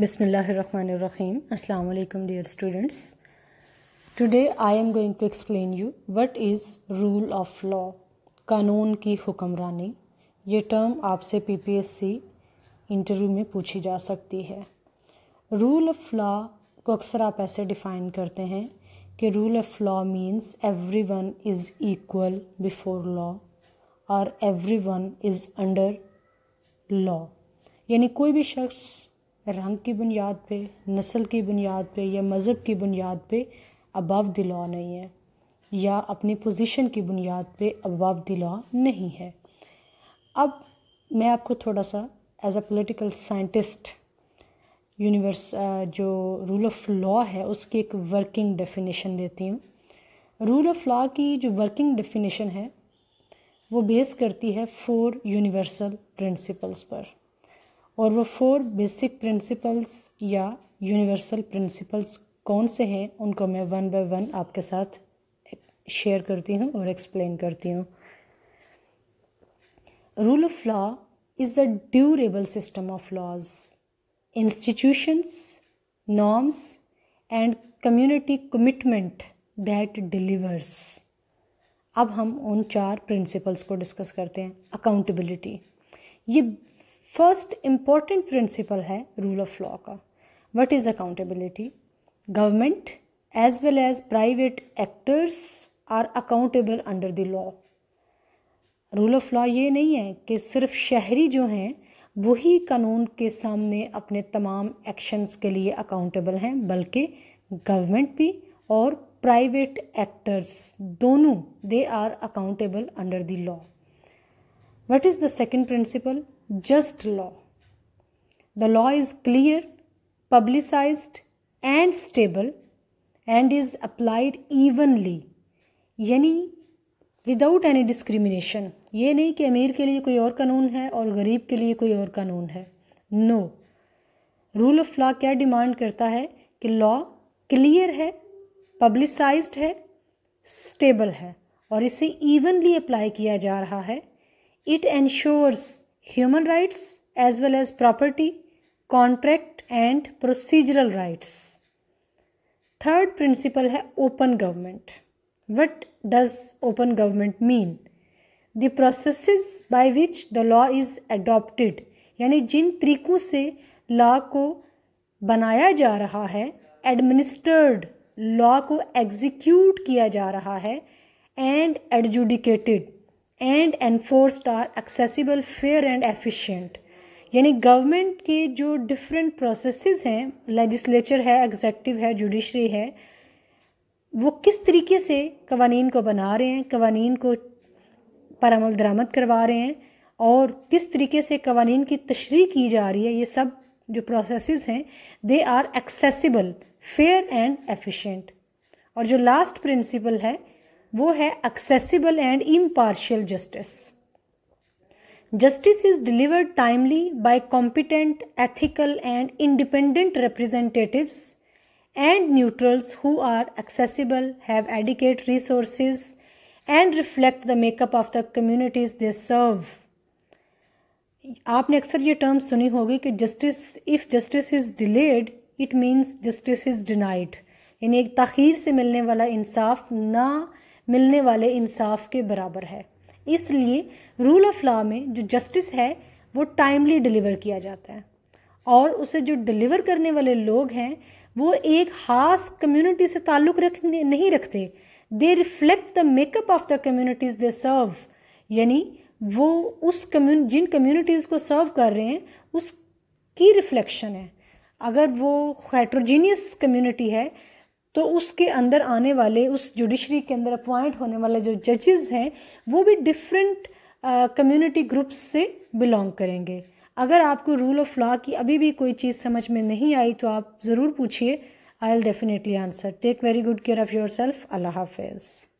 बिसमीम अल्लाम dear students today I am going to explain you what is rule of law कानून की हुक्मरानी ये टर्म आपसे पीपीएससी इंटरव्यू में पूछी जा सकती है रूल ऑफ लॉ को अक्सर आप ऐसे डिफाइन करते हैं कि rule of law means everyone is equal before law और everyone is under law यानी कोई भी शख्स रंग की बुनियाद पे नस्ल की बुनियाद पे या मज़हब की बुनियाद पे अबाव दिला नहीं है या अपनी पोजीशन की बुनियाद पे अबाव दिला नहीं है अब मैं आपको थोड़ा सा as a political scientist universe जो रूल ऑफ लॉ है उसकी एक वर्किंग डेफिनेशन देती हूँ रूल ऑफ लॉ की जो वर्किंग डेफिनेशन है वो बेस करती है फोर यूनिवर्सल प्रिंसिपल्स पर और वो फोर बेसिक प्रिंसिपल्स या यूनिवर्सल प्रिंसिपल्स कौन से हैं उनको मैं वन बाय वन आपके साथ शेयर करती हूँ और एक्सप्लेन करती हूँ rule of law is a durable system of laws institutions norms and community commitment that delivers अब हम उन चार प्रिंसिपल्स को डिस्कस करते हैं अकाउंटेबिलिटी ये फर्स्ट इम्पॉर्टेंट प्रिंसिपल है रूल ऑफ लॉ का what is accountability government as well as private actors are accountable under the law rule of law ये नहीं है कि सिर्फ शहरी जो हैं वही कानून के सामने अपने तमाम एक्शंस के लिए अकाउंटेबल हैं बल्कि गवर्नमेंट भी और प्राइवेट एक्टर्स दोनों they are accountable under the law what is the second principle just law. The law is clear, publicized, and stable and is applied evenly. यानी विदाउट एनी डिस्क्रिमिनेशन ये नहीं कि अमीर के लिए कोई और कानून है और गरीब के लिए कोई और कानून है नो रूल ऑफ लॉ क्या डिमांड करता है कि लॉ क्लियर है पब्लिसाइज है स्टेबल है और इसे इवनली अप्लाई किया जा रहा है it ensures human rights as well as property contract and procedural rights third principle है open government what does open government mean the process by which the law is adopted यानी जिन तरीकों से law को बनाया जा रहा है एडमिनिस्टर्ड लॉ को एग्जीक्यूट किया जा रहा है and adjudicated and enforced are accessible fair and efficient यानी गवर्नमेंट के जो डिफरेंट प्रोसेसेस हैं लेजिस्लेचर है एग्जेक्टिव है जुडिशरी है वो किस तरीके से कवानीन को बना रहे हैं कवानीन को परमल दरामद करवा रहे हैं और किस तरीके से कवानीन की तशरी की जा रही है ये सब जो प्रोसेसेस हैं they are accessible fair and efficient और जो लास्ट प्रिंसिपल है वो है accessible and impartial justice justice is delivered timely by competent ethical and independent representative and neutrals who are accessible have adequate resources and reflect the makeup of the communities they serve आपने अक्सर ये term सुनी होगी कि justice if justice is delayed it means justice is denied यानी एक तखीर से मिलने वाला इंसाफ ना मिलने वाले इंसाफ के बराबर है इसलिए रूल ऑफ लॉ में जो जस्टिस है वो टाइमली डिलीवर किया जाता है और उसे जो डिलीवर करने वाले लोग हैं वो एक खास कम्युनिटी से ताल्लुक़ रख नहीं रखते they reflect the makeup of the communities they serve यानी वो उस कम्यून जिन कम्युनिटीज़ को सर्व कर रहे हैं उसकी रिफ्लेक्शन है अगर वो हेट्रोजीनियस कम्युनिटी है तो उसके अंदर आने वाले उस जुडिशरी के अंदर अपॉइंट होने वाले जो जजेस हैं वो भी डिफरेंट कम्युनिटी ग्रुप्स से बिलोंग करेंगे अगर आपको रूल ऑफ लॉ की अभी भी कोई चीज़ समझ में नहीं आई तो आप ज़रूर पूछिए I will definitely answer take very good care of yourself अल्लाह हाफिज़